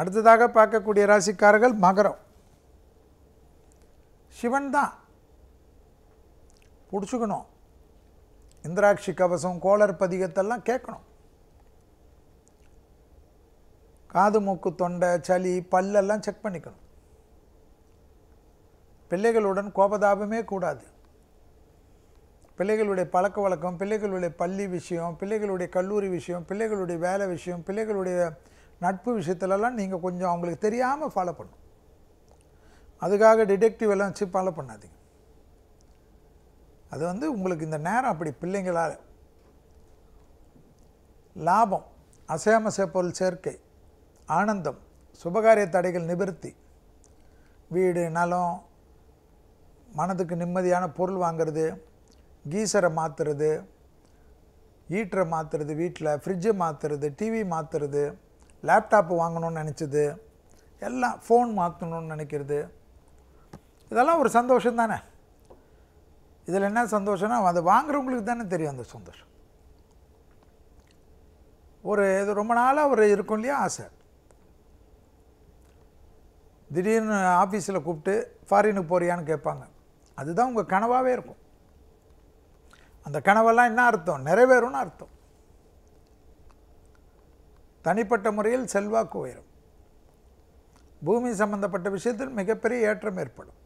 அடுத்ததாக பார்க்கக்கூடிய ராசிக்காரர்கள் மகரம் சிவன் தான் பிடிச்சிக்கணும் இந்திராட்சி கவசம் கோளர் பதிகத்தெல்லாம் கேட்கணும் காது மூக்கு தொண்டை சளி பல்லெல்லாம் செக் பண்ணிக்கணும் பிள்ளைகளுடன் கோபதாபமே கூடாது பிள்ளைகளுடைய பழக்க வழக்கம் பிள்ளைகளுடைய பள்ளி விஷயம் பிள்ளைகளுடைய கல்லூரி விஷயம் பிள்ளைகளுடைய வேலை விஷயம் பிள்ளைகளுடைய நட்பு விஷயத்துலலாம் நீங்கள் கொஞ்சம் அவங்களுக்கு தெரியாமல் ஃபாலோ பண்ணும் அதுக்காக டிடெக்டிவ் எல்லாம் வச்சு ஃபாலோ பண்ணாதீங்க அது வந்து உங்களுக்கு இந்த நேரம் அப்படி பிள்ளைங்களால் லாபம் அசையாம பொருள் சேர்க்கை ஆனந்தம் சுபகாரிய தடைகள் நிவர்த்தி வீடு நலம் மனதுக்கு நிம்மதியான பொருள் வாங்கிறது கீசரை மாற்றுறது ஹீட்டரை மாற்றுறது வீட்டில் ஃப்ரிட்ஜை மாற்றுறது டிவி மாற்றுறது லேப்டாப்பு வாங்கணும்னு நினச்சது எல்லாம் ஃபோன் மாற்றணும்னு நினைக்கிறது இதெல்லாம் ஒரு சந்தோஷம் தானே இதில் என்ன சந்தோஷம்னா அதை வாங்குறவங்களுக்கு தானே தெரியும் அந்த சந்தோஷம் ஒரு இது ரொம்ப நாளாக ஒரு இருக்கும் இல்லையா ஆசை திடீர்னு ஆஃபீஸில் கூப்பிட்டு ஃபாரினுக்கு போறியான்னு கேட்பாங்க அதுதான் உங்கள் கனவாகவே இருக்கும் அந்த கனவெல்லாம் என்ன அர்த்தம் நிறைவேறும்னு அர்த்தம் தனிப்பட்ட முறையில் செல்வாக்கு உயரும் பூமி சம்பந்தப்பட்ட விஷயத்தில் மிகப்பெரிய ஏற்றம் ஏற்படும்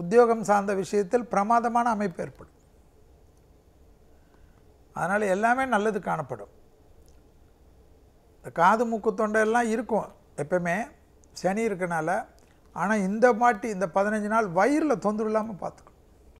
உத்தியோகம் சார்ந்த விஷயத்தில் பிரமாதமான அமைப்பு ஏற்படும் அதனால் எல்லாமே நல்லது காணப்படும் இந்த காது மூக்கு தொண்டையெல்லாம் இருக்கும் எப்பவுமே சனி இருக்கனால ஆனால் இந்த மாட்டி இந்த பதினஞ்சு நாள் வயிறில் தொந்தரவு இல்லாமல் பார்த்து